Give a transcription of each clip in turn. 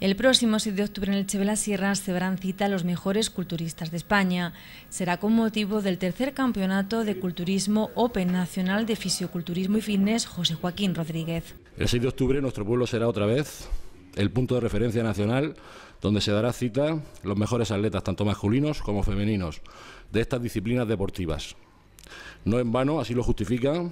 El próximo 6 de octubre en el Chevela Sierra se darán cita a los mejores culturistas de España. Será con motivo del tercer campeonato de culturismo Open Nacional de Fisioculturismo y Fitness José Joaquín Rodríguez. El 6 de octubre nuestro pueblo será otra vez el punto de referencia nacional donde se dará cita los mejores atletas, tanto masculinos como femeninos, de estas disciplinas deportivas. No en vano, así lo justifican,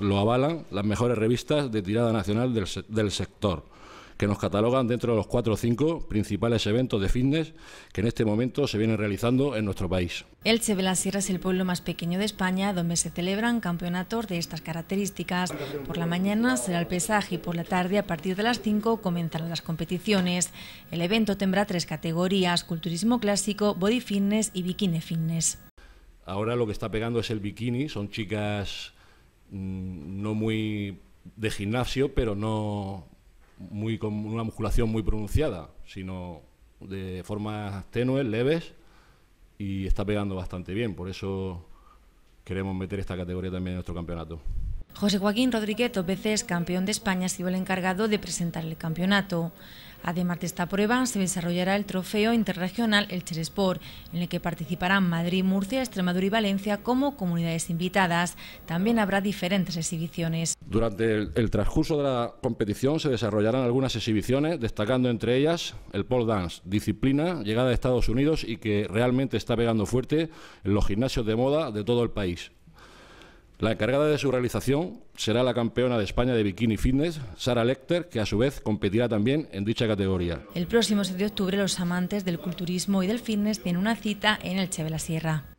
lo avalan las mejores revistas de tirada nacional del sector que nos catalogan dentro de los cuatro o cinco principales eventos de fitness que en este momento se vienen realizando en nuestro país. Elche de la Sierra es el pueblo más pequeño de España donde se celebran campeonatos de estas características. Por la mañana será el pesaje y por la tarde a partir de las 5 comenzarán las competiciones. El evento tendrá tres categorías, culturismo clásico, body fitness y bikini fitness. Ahora lo que está pegando es el bikini, son chicas mm, no muy de gimnasio, pero no muy con una musculación muy pronunciada, sino de formas tenues, leves, y está pegando bastante bien. Por eso queremos meter esta categoría también en nuestro campeonato. José Joaquín Rodríguez, dos veces campeón de España, ha sido el encargado de presentar el campeonato. Además de esta prueba, se desarrollará el trofeo interregional El Sport, en el que participarán Madrid, Murcia, Extremadura y Valencia como comunidades invitadas. También habrá diferentes exhibiciones. Durante el, el transcurso de la competición se desarrollarán algunas exhibiciones, destacando entre ellas el pole dance, disciplina llegada de Estados Unidos y que realmente está pegando fuerte en los gimnasios de moda de todo el país. La encargada de su realización será la campeona de España de bikini fitness, Sara Lecter, que a su vez competirá también en dicha categoría. El próximo 7 de octubre los amantes del culturismo y del fitness tienen una cita en el Che la Sierra.